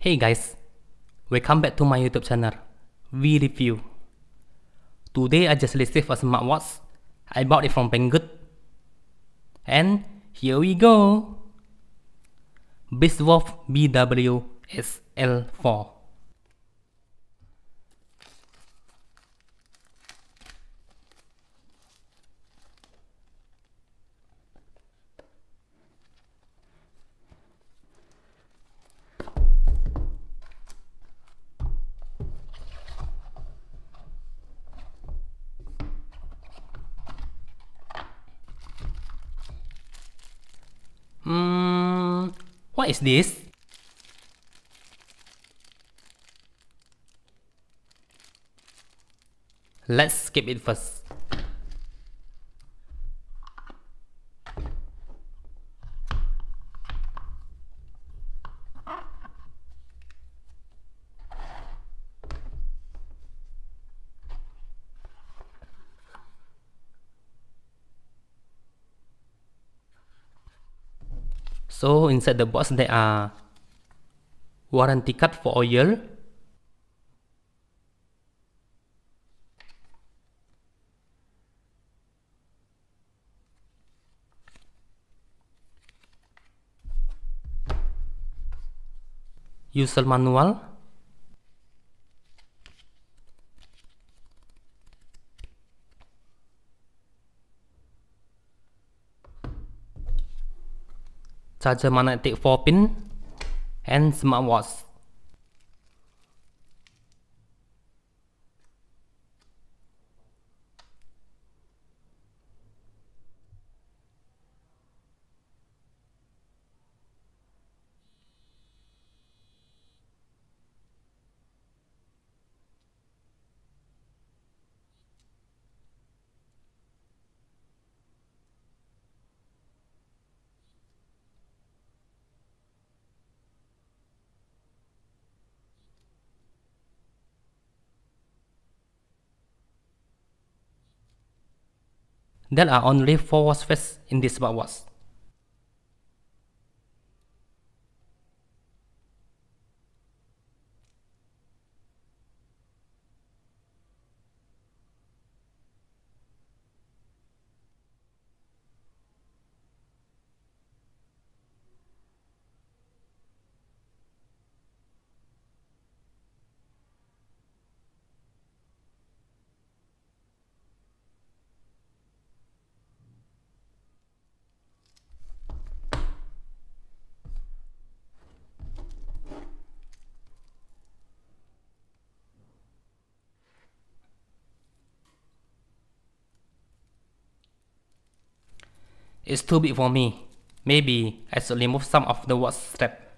Hey guys, welcome back to my YouTube channel, We Review. Today I just received a smartwatch. I bought it from Banggood. And here we go. Biswolf BWSL4. What is this? Let's skip it first. So inside the box there are warranty card for oil, user manual charger magnetic 4 pin and smartwatch There are only four phosphates in this bowels. It's too big for me. Maybe I should remove some of the word strap.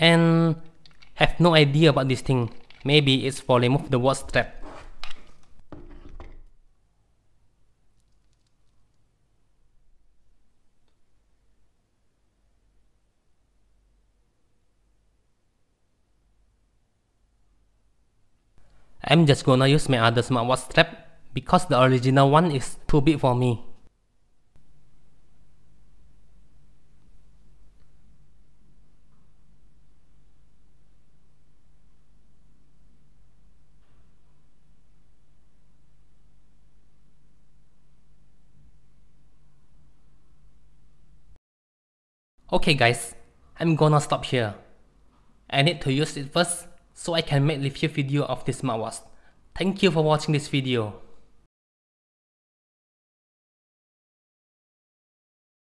And have no idea about this thing. Maybe it's for remove the word strap. I'm just gonna use my other smartwatch strap because the original one is too big for me. Okay guys, I'm gonna stop here. I need to use it first so I can make few video of this smartwatch. Thank you for watching this video.